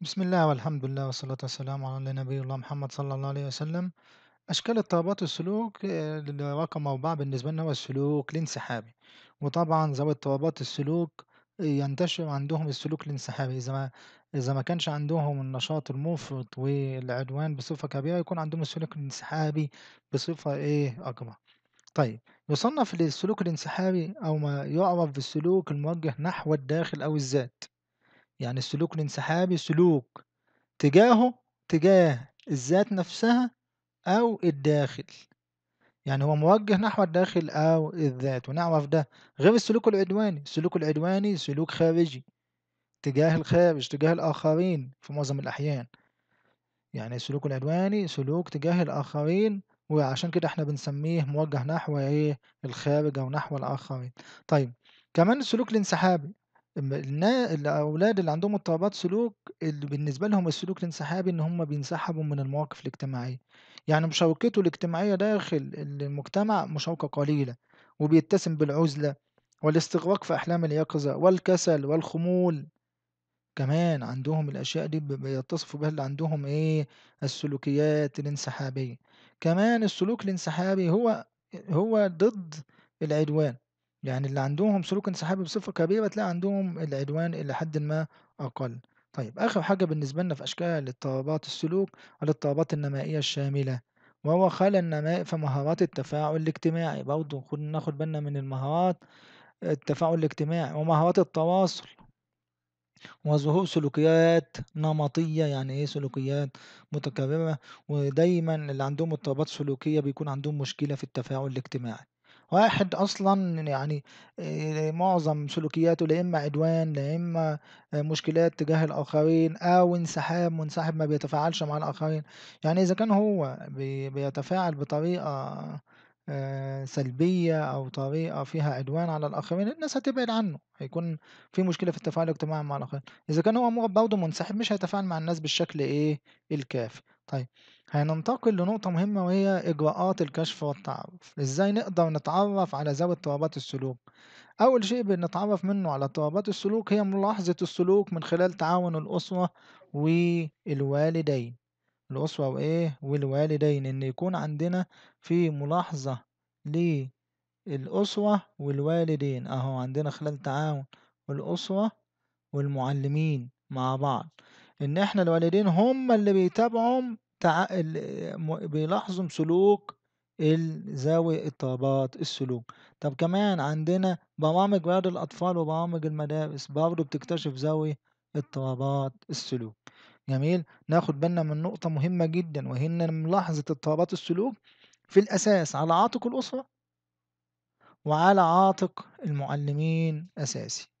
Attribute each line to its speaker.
Speaker 1: بسم الله والحمد لله والصلاة والسلام على نبي الله محمد صلى الله عليه وسلم أشكال اضطرابات السلوك آه، رقم أربعة بالنسبة لنا هو السلوك الانسحابي وطبعا ذوي اضطرابات السلوك آه، ينتشر عندهم السلوك الانسحابي إذا ما إذا ما كانش عندهم النشاط المفرط والعدوان بصفة كبيرة يكون عندهم السلوك الانسحابي بصفة إيه أكبر طيب يصنف السلوك الانسحابي أو ما يعرف بالسلوك الموجه نحو الداخل أو الذات يعني السلوك الانسحابي سلوك تجاهه تجاه الذات نفسها أو الداخل يعني هو موجه نحو الداخل أو الذات ونعرف ده غير السلوك العدواني السلوك العدواني سلوك خارجي تجاه الخارج تجاه الآخرين في معظم الأحيان يعني السلوك العدواني سلوك تجاه الآخرين وعشان كده احنا بنسميه موجه نحو ايه الخارج أو نحو الآخرين طيب كمان السلوك الانسحابي النا- الأولاد اللي عندهم اضطرابات سلوك اللي بالنسبة لهم السلوك الانسحابي إن هم بينسحبوا من المواقف الاجتماعية يعني مشاركته الاجتماعية داخل المجتمع مشاركة قليلة وبيتسم بالعزلة والاستغراق في أحلام اليقظة والكسل والخمول كمان عندهم الأشياء دي بيتصفوا بها اللي عندهم إيه السلوكيات الانسحابية كمان السلوك الانسحابي هو هو ضد العدوان يعني اللي عندهم سلوك انسحابي بصفة كبيرة بتلاقي عندهم العدوان إلى حد ما أقل طيب آخر حاجة بالنسبة لنا في أشكال الاضطرابات السلوك الاضطرابات النمائية الشاملة وهو خلل النماء في مهارات التفاعل الاجتماعي برضه ناخد بالنا من المهارات التفاعل الاجتماعي ومهارات التواصل وظهور سلوكيات نمطية يعني ايه سلوكيات متكررة ودايما اللي عندهم اضطرابات سلوكية بيكون عندهم مشكلة في التفاعل الاجتماعي واحد أصلا يعني معظم سلوكياته لا إما عدوان لا إما مشكلات تجاه الآخرين أو انسحاب منسحب ما بيتفاعلش مع الآخرين يعني إذا كان هو بيتفاعل بطريقة سلبية أو طريقة فيها عدوان على الآخرين الناس هتبعد عنه هيكون في مشكلة في التفاعل الاجتماعي مع الآخرين إذا كان هو برضه منسحب مش هيتفاعل مع الناس بالشكل إيه الكافي طيب هننتقل لنقطة مهمة وهي إجراءات الكشف والتعرف إزاي نقدر نتعرف على ذوي اضطرابات السلوك أول شيء بنتعرف منه على اضطرابات السلوك هي ملاحظة السلوك من خلال تعاون الأسرة والوالدين الأسرة وإيه والوالدين إن يكون عندنا في ملاحظة للأسرة والوالدين أهو عندنا خلال تعاون الأسرة والمعلمين مع بعض ان احنا الوالدين هم اللي بيتابعوا تع... بيلاحظوا سلوك ذوي اضطرابات السلوك طب كمان عندنا برامج رياض الاطفال وبرامج المدارس برضه بتكتشف ذوي اضطرابات السلوك جميل ناخد بالنا من نقطة مهمة جدا وهي إن ملاحظة اضطرابات السلوك في الأساس على عاتق الأسرة وعلى عاتق المعلمين أساسي